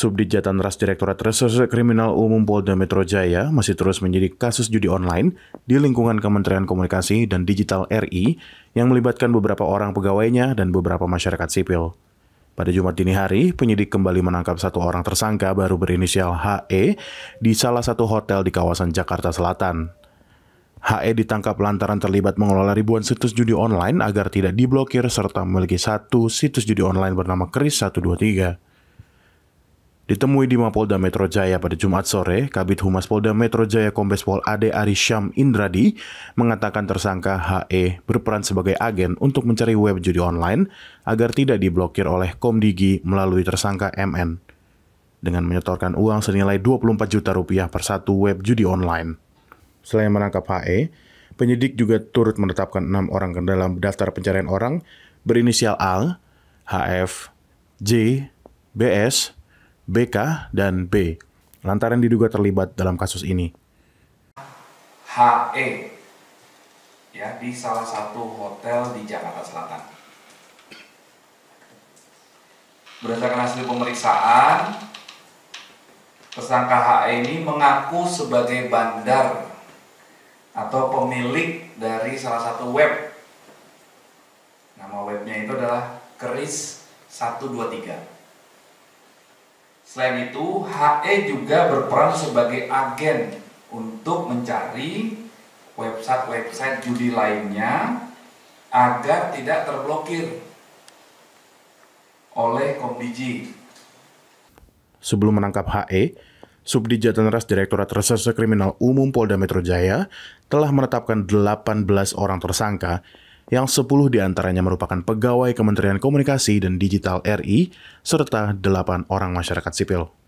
Subdit Ras Direktorat Reserse Kriminal Umum Polda Metro Jaya masih terus menjadi kasus judi online di lingkungan Kementerian Komunikasi dan Digital RI yang melibatkan beberapa orang pegawainya dan beberapa masyarakat sipil. Pada Jumat dini hari, penyidik kembali menangkap satu orang tersangka baru berinisial HE di salah satu hotel di kawasan Jakarta Selatan. HE ditangkap lantaran terlibat mengelola ribuan situs judi online agar tidak diblokir serta memiliki satu situs judi online bernama Kris 123. Ditemui di Mapolda Metro Jaya pada Jumat sore, Kabit Humas Polda Metro Jaya Kombes Pol Ade Arisham Indradi mengatakan tersangka HE berperan sebagai agen untuk mencari web judi online agar tidak diblokir oleh Komdigi melalui tersangka MN dengan menyetorkan uang senilai 24 juta rupiah per satu web judi online. Selain menangkap HE, penyidik juga turut menetapkan enam orang ke dalam daftar pencarian orang berinisial A, HF, J, BS, BK dan B lantaran diduga terlibat dalam kasus ini. HE ya di salah satu hotel di Jakarta Selatan. Berdasarkan hasil pemeriksaan, tersangka HE ini mengaku sebagai bandar atau pemilik dari salah satu web. Nama webnya itu adalah keris 123. Selain itu, HE juga berperan sebagai agen untuk mencari website-website judi lainnya agar tidak terblokir oleh Komdiji. Sebelum menangkap HE, Subdijatanras Direktorat Reserse Kriminal Umum Polda Metro Jaya telah menetapkan 18 orang tersangka yang 10 diantaranya merupakan pegawai Kementerian Komunikasi dan Digital RI, serta 8 orang masyarakat sipil.